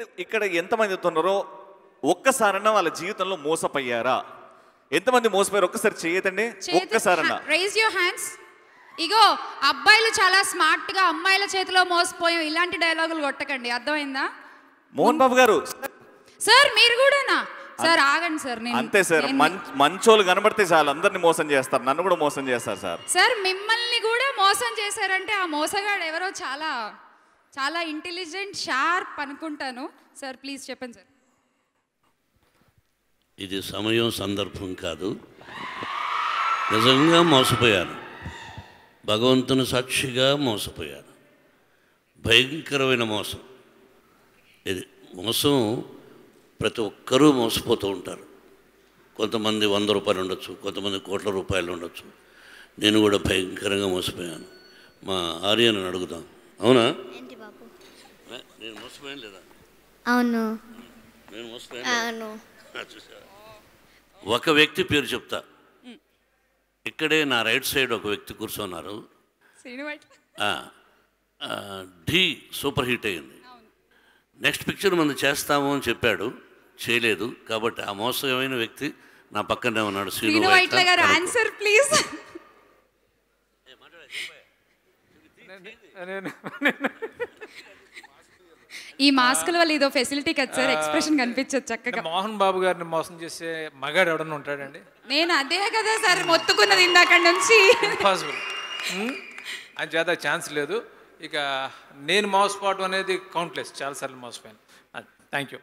ఇక్కడ ఇక్కడ ఎంతమంది ఉన్నారో ఒక్కసారన్నా వాళ్ళ జీవితంలో మోసపోయారా ఎంతమంది మోసపోయారు ఒక్కసారి చేయదండి ఒక్కసారన్నా రైజ్ యువర్ హ్యాండ్స్ ఇగో అబ్బాయిలు చాలా స్మార్ట్ గా అమ్మాయిల చేతిలో మోసపోయాం ఇలాంటి డైలాగులు కొట్టకండి అర్థమైందా మోహన్ బాబు గారు సార్ మీరు కూడానా సార్ ఆగండి సార్ నేను అంతే సార్ మంచోలు కనబడితే చాలు అందరిని మోసం చేస్తారు నన్ను కూడా మోసం చేస్తారు సార్ సార్ మిమ్మల్ని కూడా మోసం చేశారంటే ఆ మోసగాడు ఎవరో చాలా చాలా ఇంటెలిజెంట్ షార్ప్ అనుకుంటాను సార్ ప్లీజ్ చెప్పండి సార్ ఇది సమయం సందర్భం కాదు నిజంగా మోసపోయాను భగవంతుని సాక్షిగా మోసపోయాను భయంకరమైన మోసం ఇది మోసం ప్రతి ఒక్కరూ మోసపోతూ ఉంటారు కొంతమంది వంద రూపాయలు ఉండొచ్చు కొంతమంది కోట్ల రూపాయలు ఉండొచ్చు నేను కూడా భయంకరంగా మోసపోయాను మా ఆర్యను అడుగుతాం అవునా నేను మోసపోయాను లేదా అవును నేను మోసపోయాను ఒక వ్యక్తి పేరు చెప్తా ఇక్కడే నా రైట్ సైడ్ ఒక వ్యక్తి కూర్చున్నారు ఢీ సూపర్ హిట్ అయింది నెక్స్ట్ పిక్చర్ మనం చేస్తాము అని చెప్పాడు చేయలేదు కాబట్టి ఆ మోసమైన వ్యక్తి నా పక్కనే ఉన్నాడు శ్రీను ఆన్సర్ ప్లీజ్ ఈ మాస్కుల వల్ల ఇదో ఫెసిలిటీ కదా సార్ ఎక్స్ప్రెషన్ కనిపించదు చక్కగా మోహన్ బాబు గారిని మోసం చేసే మగాడు ఎవడన్నా ఉంటాడండి నేను అదే కదా సార్ మొత్తుకున్నది ఇందాక నుంచి ఇంపాసిబుల్ అని చేత ఛాన్స్ లేదు ఇక నేను మోసపోవడం అనేది కౌంట్లెస్ చాలాసార్లు మోసపోయాను థ్యాంక్ యూ